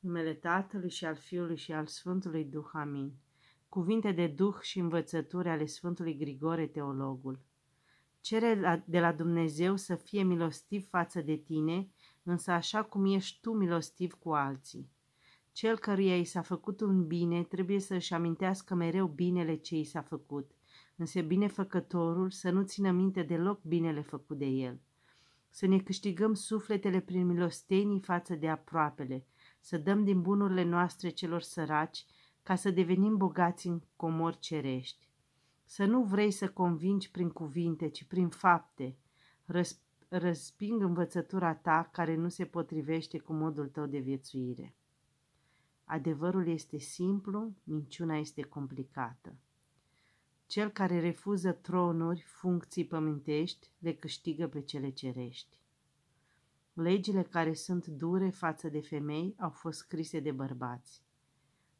numele Tatălui și al Fiului și al Sfântului Duh. Amin. Cuvinte de Duh și învățături ale Sfântului Grigore Teologul. Cere de la Dumnezeu să fie milostiv față de tine, însă așa cum ești tu milostiv cu alții. Cel căruia i s-a făcut un bine trebuie să își amintească mereu binele ce i s-a făcut, însă binefăcătorul să nu țină minte deloc binele făcut de el. Să ne câștigăm sufletele prin milostenii față de aproapele, să dăm din bunurile noastre celor săraci ca să devenim bogați în comori cerești. Să nu vrei să convingi prin cuvinte, ci prin fapte. Răsp- răsping învățătura ta care nu se potrivește cu modul tău de viețuire. Adevărul este simplu, minciuna este complicată. Cel care refuză tronuri, funcții pământești, le câștigă pe cele cerești. Legile care sunt dure față de femei au fost scrise de bărbați.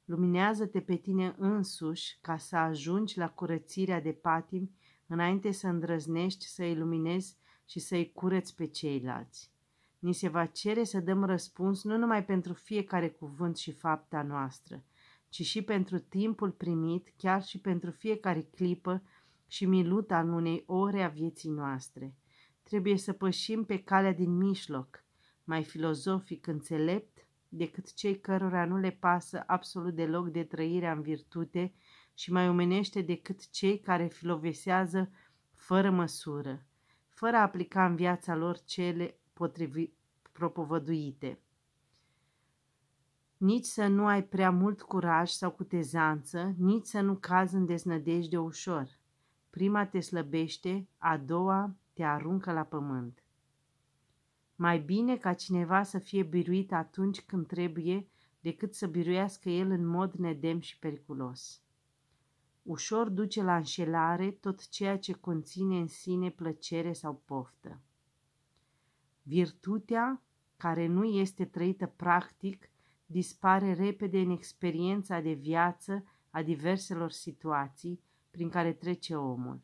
Luminează-te pe tine însuși ca să ajungi la curățirea de patim, înainte să îndrăznești să iluminezi și să-i cureți pe ceilalți. Ni se va cere să dăm răspuns nu numai pentru fiecare cuvânt și fapta noastră, ci și pentru timpul primit, chiar și pentru fiecare clipă și miluta al unei ore a vieții noastre – Trebuie să pășim pe calea din mijloc, mai filozofic înțelept decât cei cărora nu le pasă absolut deloc de trăirea în virtute și mai omenește decât cei care filovesează fără măsură, fără a aplica în viața lor cele potrivi, propovăduite. Nici să nu ai prea mult curaj sau cutezanță, nici să nu cazi în deznădejde ușor. Prima te slăbește, a doua te aruncă la pământ. Mai bine ca cineva să fie biruit atunci când trebuie decât să biruiască el în mod nedem și periculos. Ușor duce la înșelare tot ceea ce conține în sine plăcere sau poftă. Virtutea, care nu este trăită practic, dispare repede în experiența de viață a diverselor situații prin care trece omul.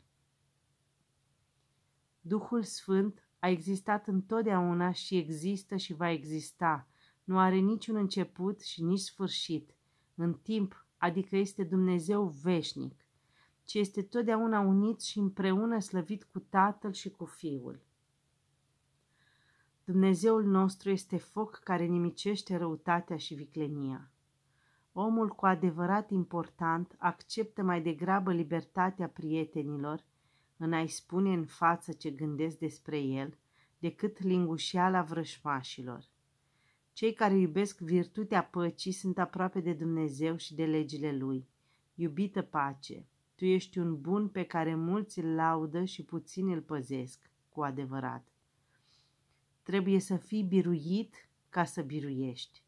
Duhul Sfânt a existat întotdeauna și există și va exista. Nu are niciun început și nici sfârșit. În timp, adică este Dumnezeu veșnic, ci este totdeauna unit și împreună slăvit cu Tatăl și cu Fiul. Dumnezeul nostru este foc care nimicește răutatea și viclenia. Omul cu adevărat important acceptă mai degrabă libertatea prietenilor în a-i spune în față ce gândesc despre el, decât lingușeala vrășmașilor. Cei care iubesc virtutea păcii sunt aproape de Dumnezeu și de legile Lui. Iubită pace, tu ești un bun pe care mulți îl laudă și puțini îl păzesc, cu adevărat. Trebuie să fii biruit ca să biruiești.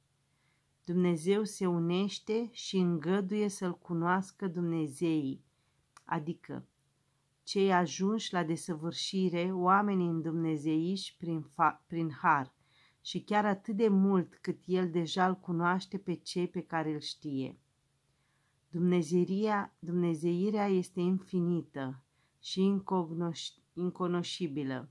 Dumnezeu se unește și îngăduie să-L cunoască Dumnezeii, adică cei ajunși la desăvârșire, oamenii îndumnezeiși prin, fa- prin har, și chiar atât de mult cât el deja îl cunoaște pe cei pe care îl știe. Dumnezeirea, dumnezeirea este infinită și incognoș- inconoșibilă.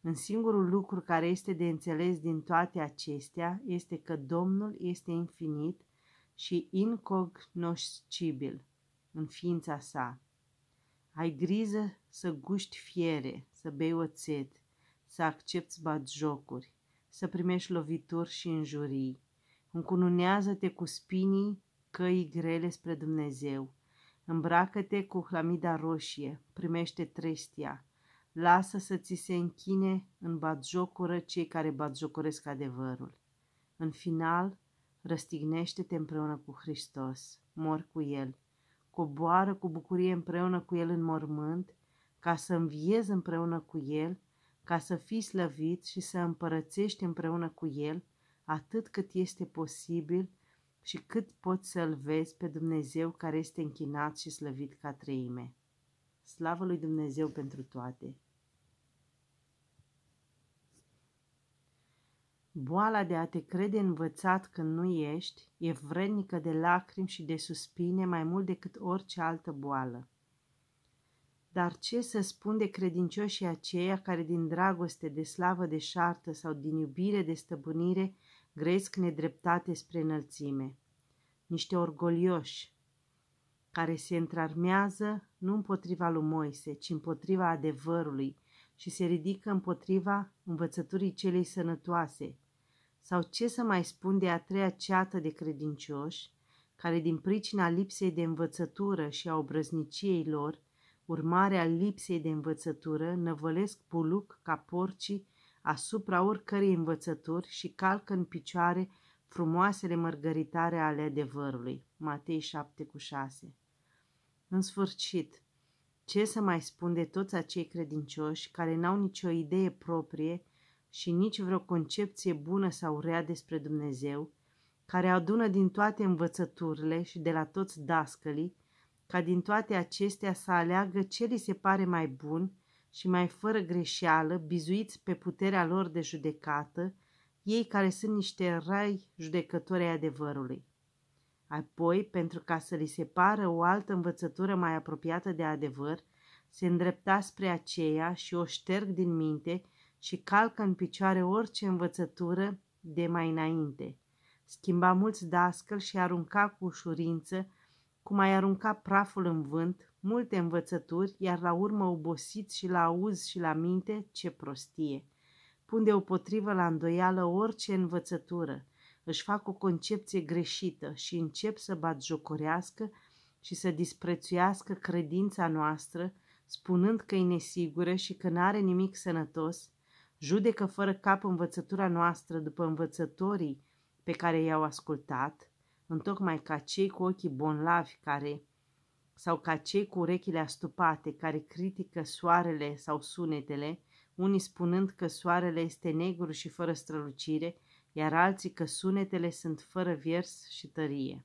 În singurul lucru care este de înțeles din toate acestea este că Domnul este infinit și incognoscibil în ființa sa. Ai grijă să guști fiere, să bei oțet, să accepti jocuri, să primești lovituri și injurii. Încununează-te cu spinii căi grele spre Dumnezeu. Îmbracă-te cu hlamida roșie, primește trestia. Lasă să ți se închine în jocură cei care jocoresc adevărul. În final, răstignește-te împreună cu Hristos, mor cu El coboară cu bucurie împreună cu el în mormânt, ca să înviezi împreună cu el, ca să fii slăvit și să împărățești împreună cu el, atât cât este posibil și cât poți să-L vezi pe Dumnezeu care este închinat și slăvit ca treime. Slavă lui Dumnezeu pentru toate! Boala de a te crede învățat când nu ești e vrednică de lacrimi și de suspine mai mult decât orice altă boală. Dar ce să spun de credincioșii aceia care din dragoste de slavă de șartă sau din iubire de stăpânire gresc nedreptate spre înălțime? Niște orgolioși care se întrarmează nu împotriva lui Moise, ci împotriva adevărului și se ridică împotriva învățăturii celei sănătoase, sau ce să mai spun de a treia ceată de credincioși, care din pricina lipsei de învățătură și a obrăzniciei lor, urmarea lipsei de învățătură, năvălesc puluc ca porcii asupra oricărei învățături și calcă în picioare frumoasele mărgăritare ale adevărului. Matei 7,6 În sfârșit, ce să mai spun de toți acei credincioși care n-au nicio idee proprie și nici vreo concepție bună sau rea despre Dumnezeu, care adună din toate învățăturile și de la toți dascălii, ca din toate acestea să aleagă ce li se pare mai bun și mai fără greșeală, bizuiți pe puterea lor de judecată, ei care sunt niște rai judecători ai adevărului. Apoi, pentru ca să li se pară o altă învățătură mai apropiată de adevăr, se îndrepta spre aceea și o șterg din minte și calcă în picioare orice învățătură de mai înainte. Schimba mulți dascăl și arunca cu ușurință, cum ai arunca praful în vânt, multe învățături, iar la urmă obosit și la auz și la minte, ce prostie! Pun deopotrivă la îndoială orice învățătură, își fac o concepție greșită și încep să batjocorească și să disprețuiască credința noastră, spunând că e nesigură și că n-are nimic sănătos, judecă fără cap învățătura noastră după învățătorii pe care i-au ascultat, întocmai ca cei cu ochii bonlavi care, sau ca cei cu urechile astupate care critică soarele sau sunetele, unii spunând că soarele este negru și fără strălucire, iar alții că sunetele sunt fără vers și tărie.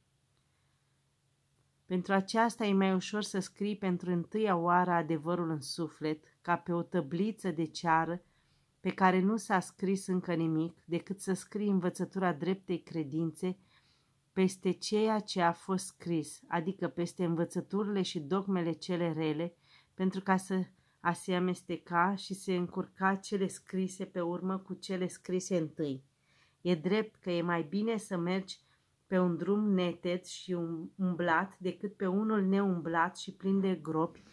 Pentru aceasta e mai ușor să scrii pentru întâia oară adevărul în suflet, ca pe o tăbliță de ceară pe care nu s-a scris încă nimic decât să scrii învățătura dreptei credințe peste ceea ce a fost scris, adică peste învățăturile și dogmele cele rele, pentru ca să a se amesteca și se încurca cele scrise pe urmă cu cele scrise întâi. E drept că e mai bine să mergi pe un drum neted și um, umblat decât pe unul neumblat și plin de gropi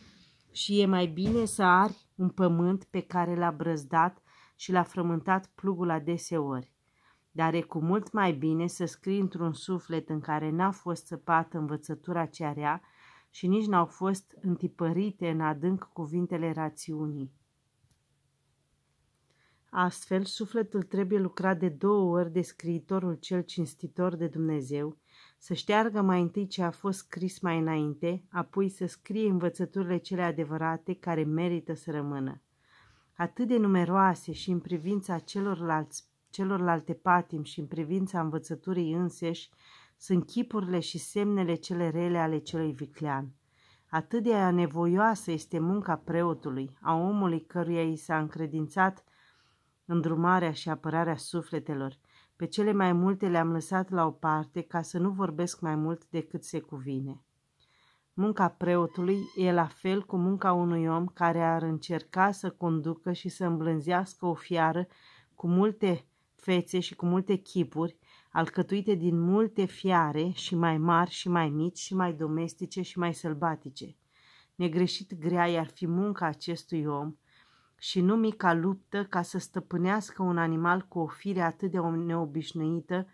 și e mai bine să ari un pământ pe care l-a brăzdat și l-a frământat plugul adeseori. Dar e cu mult mai bine să scrii într-un suflet în care n-a fost săpată învățătura cea rea și nici n-au fost întipărite în adânc cuvintele rațiunii. Astfel, sufletul trebuie lucrat de două ori de scriitorul cel cinstitor de Dumnezeu, să șteargă mai întâi ce a fost scris mai înainte, apoi să scrie învățăturile cele adevărate care merită să rămână atât de numeroase și în privința celorlalți, celorlalte patim și în privința învățăturii înseși, sunt chipurile și semnele cele rele ale celui viclean. Atât de anevoioasă este munca preotului, a omului căruia i s-a încredințat îndrumarea și apărarea sufletelor. Pe cele mai multe le-am lăsat la o parte ca să nu vorbesc mai mult decât se cuvine. Munca preotului e la fel cu munca unui om care ar încerca să conducă și să îmblânzească o fiară cu multe fețe și cu multe chipuri, alcătuite din multe fiare și mai mari și mai mici și mai domestice și mai sălbatice. Negreșit grea ar fi munca acestui om și nu mica luptă ca să stăpânească un animal cu o fire atât de neobișnuită,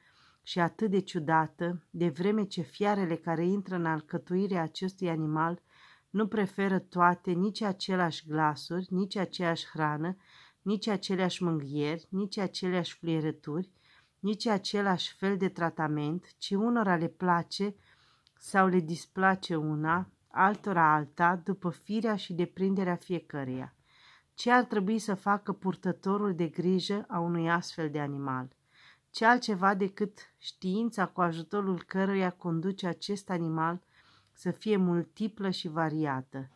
și atât de ciudată, de vreme ce fiarele care intră în alcătuirea acestui animal nu preferă toate nici aceleași glasuri, nici aceeași hrană, nici aceleași mânghieri, nici aceleași fluierături, nici același fel de tratament, ci unora le place sau le displace una, altora alta, după firea și deprinderea fiecăreia. Ce ar trebui să facă purtătorul de grijă a unui astfel de animal? ce altceva decât știința cu ajutorul căruia conduce acest animal să fie multiplă și variată,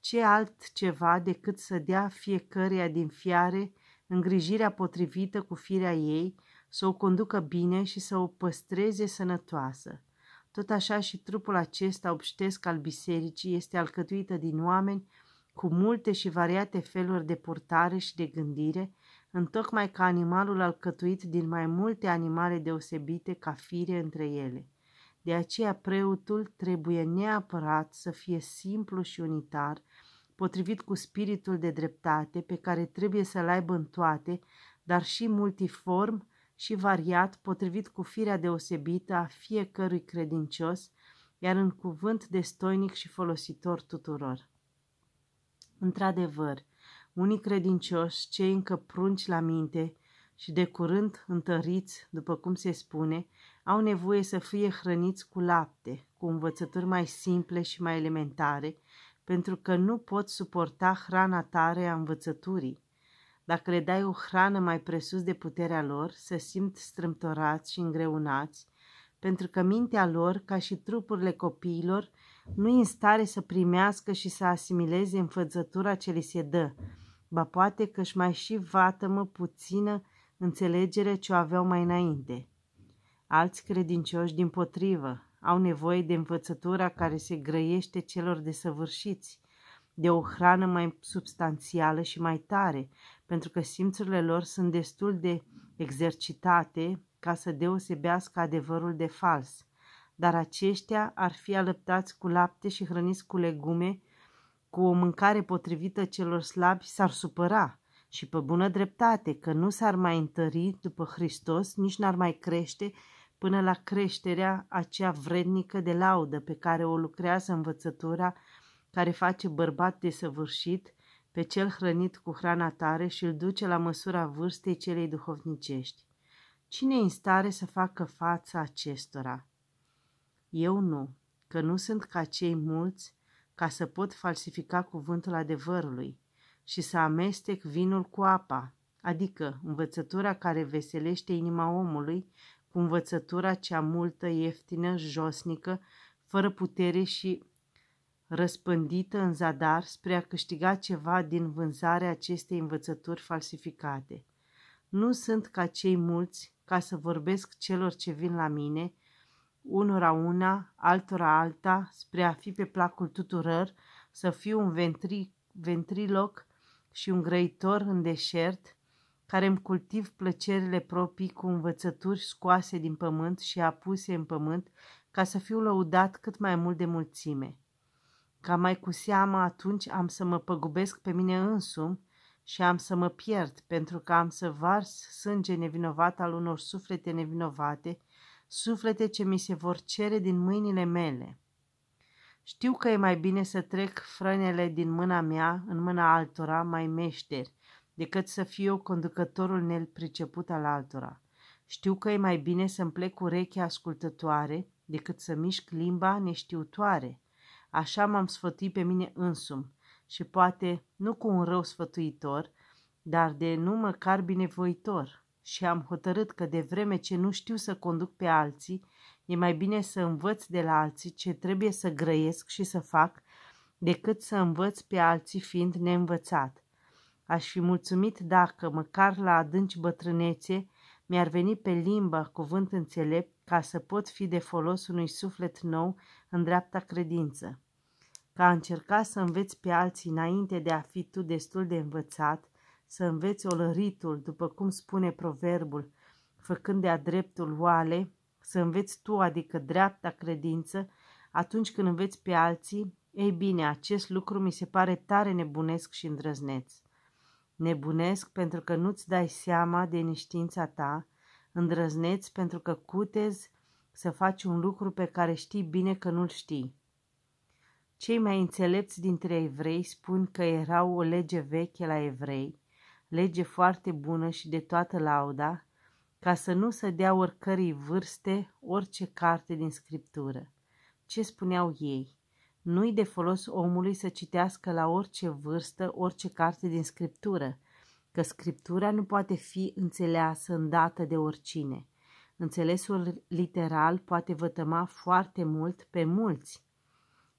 ce altceva decât să dea fiecăruia din fiare îngrijirea potrivită cu firea ei, să o conducă bine și să o păstreze sănătoasă. Tot așa și trupul acesta obștesc al bisericii este alcătuită din oameni cu multe și variate feluri de purtare și de gândire, întocmai ca animalul alcătuit din mai multe animale deosebite ca fire între ele. De aceea preotul trebuie neapărat să fie simplu și unitar, potrivit cu spiritul de dreptate pe care trebuie să-l aibă în toate, dar și multiform și variat, potrivit cu firea deosebită a fiecărui credincios, iar în cuvânt destoinic și folositor tuturor. Într-adevăr, unii credincioși, cei încă prunci la minte și de curând întăriți, după cum se spune, au nevoie să fie hrăniți cu lapte, cu învățături mai simple și mai elementare, pentru că nu pot suporta hrana tare a învățăturii. Dacă le dai o hrană mai presus de puterea lor, se simt strâmtorați și îngreunați, pentru că mintea lor, ca și trupurile copiilor, nu e în stare să primească și să asimileze învățătura ce li se dă, ba poate că-și mai și vatămă puțină înțelegere ce o aveau mai înainte. Alți credincioși, din potrivă, au nevoie de învățătura care se grăiește celor desăvârșiți, de o hrană mai substanțială și mai tare, pentru că simțurile lor sunt destul de exercitate ca să deosebească adevărul de fals. Dar aceștia ar fi alăptați cu lapte și hrăniți cu legume cu o mâncare potrivită celor slabi s-ar supăra și pe bună dreptate că nu s-ar mai întări după Hristos, nici n-ar mai crește până la creșterea aceea vrednică de laudă pe care o lucrează învățătura care face bărbat desăvârșit pe cel hrănit cu hrana tare și îl duce la măsura vârstei celei duhovnicești. Cine e în stare să facă fața acestora? Eu nu, că nu sunt ca cei mulți ca să pot falsifica cuvântul adevărului și să amestec vinul cu apa, adică învățătura care veselește inima omului cu învățătura cea multă, ieftină, josnică, fără putere și răspândită în zadar spre a câștiga ceva din vânzarea acestei învățături falsificate. Nu sunt ca cei mulți ca să vorbesc celor ce vin la mine, unora una, altora alta, spre a fi pe placul tuturor, să fiu un ventri, ventriloc și un grăitor în deșert, care îmi cultiv plăcerile proprii cu învățături scoase din pământ și apuse în pământ, ca să fiu lăudat cât mai mult de mulțime. Ca mai cu seamă atunci am să mă păgubesc pe mine însumi și am să mă pierd, pentru că am să vars sânge nevinovat al unor suflete nevinovate, suflete ce mi se vor cere din mâinile mele. Știu că e mai bine să trec frânele din mâna mea în mâna altora mai meșteri, decât să fiu eu conducătorul nelpriceput al altora. Știu că e mai bine să-mi plec urechea ascultătoare decât să mișc limba neștiutoare. Așa m-am sfătuit pe mine însu.m și poate nu cu un rău sfătuitor, dar de nu măcar binevoitor și am hotărât că de vreme ce nu știu să conduc pe alții, e mai bine să învăț de la alții ce trebuie să grăiesc și să fac decât să învăț pe alții fiind neînvățat. Aș fi mulțumit dacă, măcar la adânci bătrânețe, mi-ar veni pe limbă cuvânt înțelept ca să pot fi de folos unui suflet nou în dreapta credință. Ca a încerca să înveți pe alții înainte de a fi tu destul de învățat, să înveți olăritul, după cum spune proverbul, făcând de-a dreptul oale, să înveți tu, adică dreapta credință, atunci când înveți pe alții, ei bine, acest lucru mi se pare tare nebunesc și îndrăzneț. Nebunesc pentru că nu-ți dai seama de niștiința ta, îndrăzneț pentru că cutezi să faci un lucru pe care știi bine că nu-l știi. Cei mai înțelepți dintre evrei spun că erau o lege veche la evrei, lege foarte bună și de toată lauda, ca să nu se dea oricărei vârste orice carte din scriptură. Ce spuneau ei? Nu-i de folos omului să citească la orice vârstă orice carte din scriptură, că scriptura nu poate fi înțeleasă îndată de oricine. Înțelesul literal poate vătăma foarte mult pe mulți.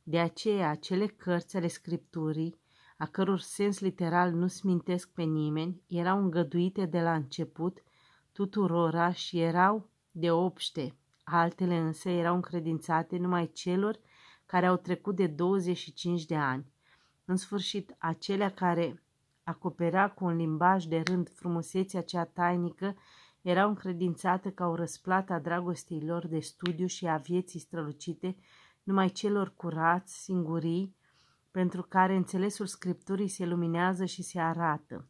De aceea, acele cărți ale scripturii a căror sens literal nu smintesc pe nimeni, erau îngăduite de la început tuturora și erau de obște. Altele însă erau încredințate numai celor care au trecut de 25 de ani. În sfârșit, acelea care acopera cu un limbaj de rând frumusețea cea tainică erau încredințate ca o răsplată a dragostei lor de studiu și a vieții strălucite numai celor curați, singurii, pentru care înțelesul Scripturii se luminează și se arată,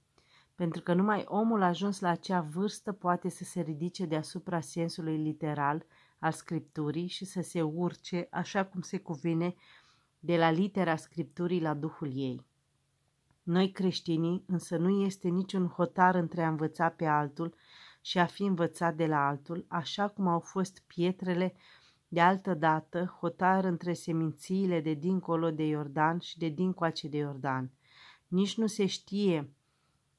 pentru că numai omul ajuns la acea vârstă poate să se ridice deasupra sensului literal al Scripturii și să se urce, așa cum se cuvine, de la litera Scripturii la Duhul ei. Noi creștinii însă nu este niciun hotar între a învăța pe altul și a fi învățat de la altul, așa cum au fost pietrele de altă dată, hotar între semințiile de dincolo de Iordan și de dincoace de Iordan. Nici nu se știe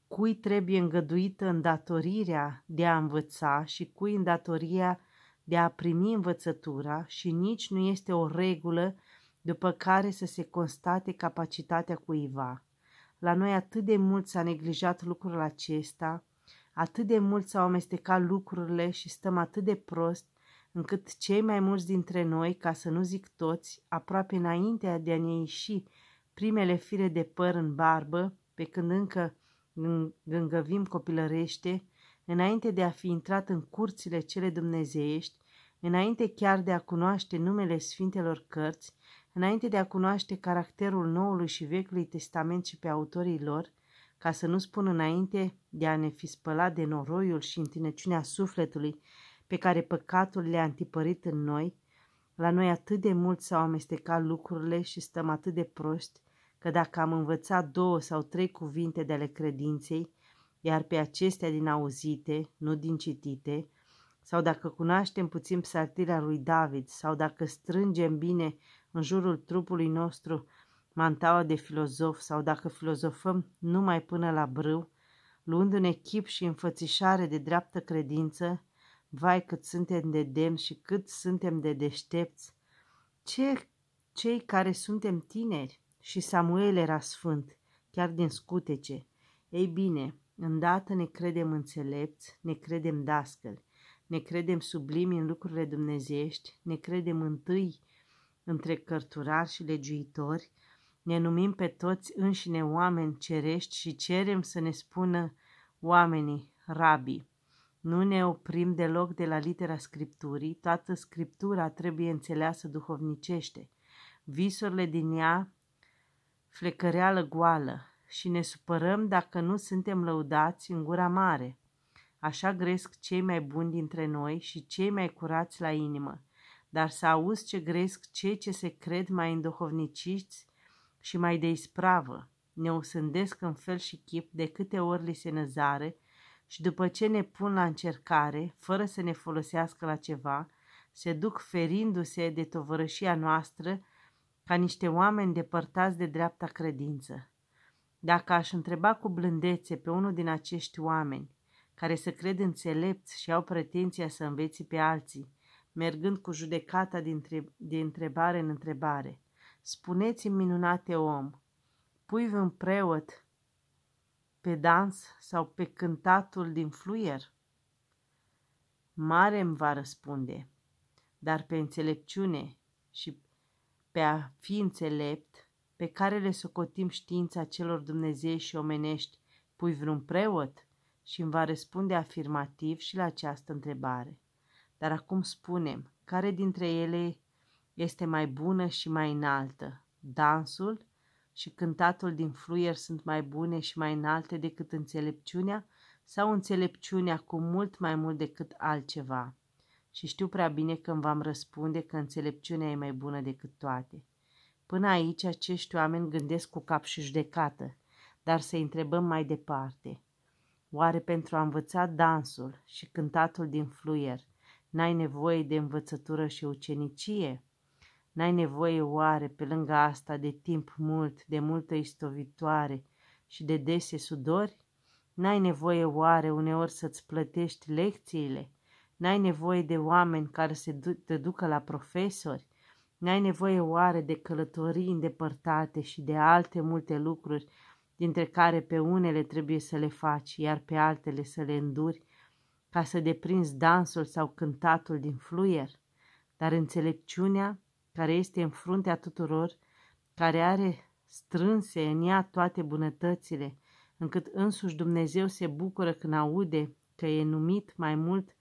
cui trebuie îngăduită îndatorirea de a învăța și cui îndatoria de a primi învățătura și nici nu este o regulă după care să se constate capacitatea cuiva. La noi atât de mult s-a neglijat lucrul acesta, atât de mult s-au amestecat lucrurile și stăm atât de prost încât cei mai mulți dintre noi, ca să nu zic toți, aproape înainte de a ne ieși primele fire de păr în barbă, pe când încă gângăvim copilărește, înainte de a fi intrat în curțile cele dumnezeiești, înainte chiar de a cunoaște numele Sfintelor Cărți, înainte de a cunoaște caracterul Noului și Vechiului Testament și pe autorii lor, ca să nu spun înainte de a ne fi spălat de noroiul și întinăciunea sufletului pe care păcatul le-a întipărit în noi, la noi atât de mult s-au amestecat lucrurile și stăm atât de proști că dacă am învățat două sau trei cuvinte de ale credinței, iar pe acestea din auzite, nu din citite, sau dacă cunoaștem puțin psaltirea lui David, sau dacă strângem bine în jurul trupului nostru mantaua de filozof, sau dacă filozofăm numai până la brâu, luând un echip și înfățișare de dreaptă credință, Vai cât suntem de demni și cât suntem de deștepți! Ce cei care suntem tineri! Și Samuel era sfânt, chiar din scutece. Ei bine, îndată ne credem înțelepți, ne credem dascăli, ne credem sublimi în lucrurile dumnezești, ne credem întâi între cărturari și legiuitori, ne numim pe toți înșine oameni cerești și cerem să ne spună oamenii, rabii. Nu ne oprim deloc de la litera Scripturii, toată Scriptura trebuie înțeleasă duhovnicește. Visurile din ea flecăreală goală și ne supărăm dacă nu suntem lăudați în gura mare. Așa gresc cei mai buni dintre noi și cei mai curați la inimă, dar să auzi ce gresc cei ce se cred mai îndohovniciți și mai de ispravă. Ne osândesc în fel și chip de câte ori li se năzare, și după ce ne pun la încercare, fără să ne folosească la ceva, se duc ferindu-se de tovărășia noastră ca niște oameni depărtați de dreapta credință. Dacă aș întreba cu blândețe pe unul din acești oameni, care se cred înțelepți și au pretenția să înveți pe alții, mergând cu judecata de întrebare în întrebare, spuneți-mi minunate om, pui un preot pe dans sau pe cântatul din fluier? Mare îmi va răspunde, dar pe înțelepciune și pe a fi înțelept, pe care le socotim știința celor Dumnezei și omenești, pui vreun preot? Și îmi va răspunde afirmativ și la această întrebare. Dar acum spunem, care dintre ele este mai bună și mai înaltă, dansul și cântatul din fluier sunt mai bune și mai înalte decât înțelepciunea sau înțelepciunea cu mult mai mult decât altceva. Și știu prea bine că îmi am răspunde că înțelepciunea e mai bună decât toate. Până aici acești oameni gândesc cu cap și judecată, dar să întrebăm mai departe. Oare pentru a învăța dansul și cântatul din fluier, n-ai nevoie de învățătură și ucenicie? N-ai nevoie oare, pe lângă asta, de timp mult, de multă istovitoare și de dese sudori? N-ai nevoie oare uneori să-ți plătești lecțiile? N-ai nevoie de oameni care se du- te ducă la profesori? N-ai nevoie oare de călătorii îndepărtate și de alte multe lucruri, dintre care pe unele trebuie să le faci, iar pe altele să le înduri, ca să deprinzi dansul sau cântatul din fluier? Dar înțelepciunea care este în fruntea tuturor, care are strânse în ea toate bunătățile, încât însuși Dumnezeu se bucură când aude că e numit mai mult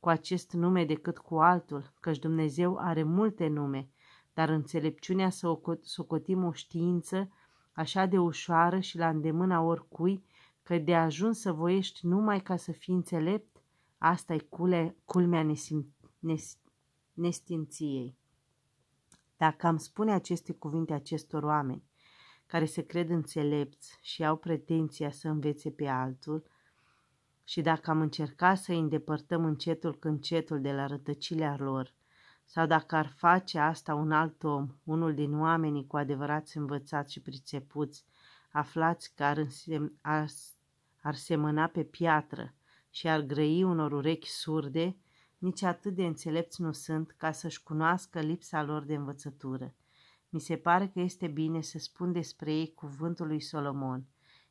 cu acest nume decât cu altul, căci Dumnezeu are multe nume, dar înțelepciunea să socotim o știință așa de ușoară și la îndemâna oricui, că de ajuns să voiești numai ca să fii înțelept, asta e culmea nesim, nes, nestinției. Dacă am spune aceste cuvinte acestor oameni, care se cred înțelepți și au pretenția să învețe pe altul, și dacă am încercat să îi îndepărtăm încetul cu încetul de la rătăcilea lor, sau dacă ar face asta un alt om, unul din oamenii cu adevărat învățați și pricepuți, aflați că ar, însem, ar, ar semăna pe piatră și ar grăi unor urechi surde, nici atât de înțelepți nu sunt ca să-și cunoască lipsa lor de învățătură. Mi se pare că este bine să spun despre ei cuvântul lui Solomon.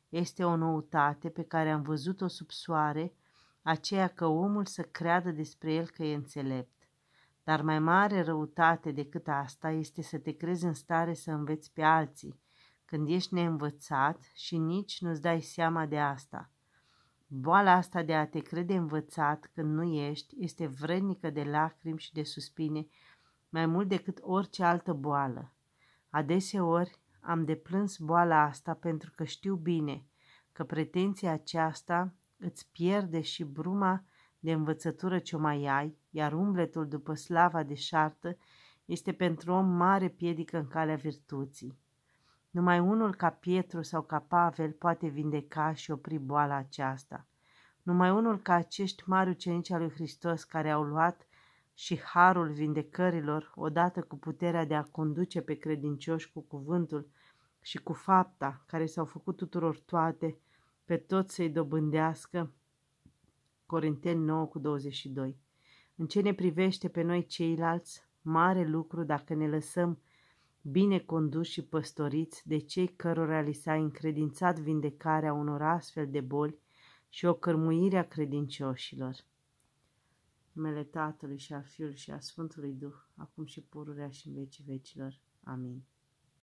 Este o noutate pe care am văzut-o sub soare, aceea că omul să creadă despre el că e înțelept. Dar mai mare răutate decât asta este să te crezi în stare să înveți pe alții, când ești neînvățat și nici nu-ți dai seama de asta – Boala asta de a te crede învățat când nu ești este vrednică de lacrimi și de suspine mai mult decât orice altă boală. Adeseori am deplâns boala asta pentru că știu bine că pretenția aceasta îți pierde și bruma de învățătură ce o mai ai, iar umbletul după slava de șartă este pentru om mare piedică în calea virtuții. Numai unul ca Pietru sau ca Pavel poate vindeca și opri boala aceasta. Numai unul ca acești mari ucenici al lui Hristos care au luat și harul vindecărilor, odată cu puterea de a conduce pe credincioși cu cuvântul și cu fapta care s-au făcut tuturor toate, pe toți să-i dobândească. Corinteni 9 cu 22 În ce ne privește pe noi ceilalți, mare lucru dacă ne lăsăm bine conduși și păstoriți de cei cărora li s-a încredințat vindecarea unor astfel de boli și o cărmuire a credincioșilor. Numele Tatălui și a Fiului și a Sfântului Duh, acum și pururea și în vecii vecilor. Amin.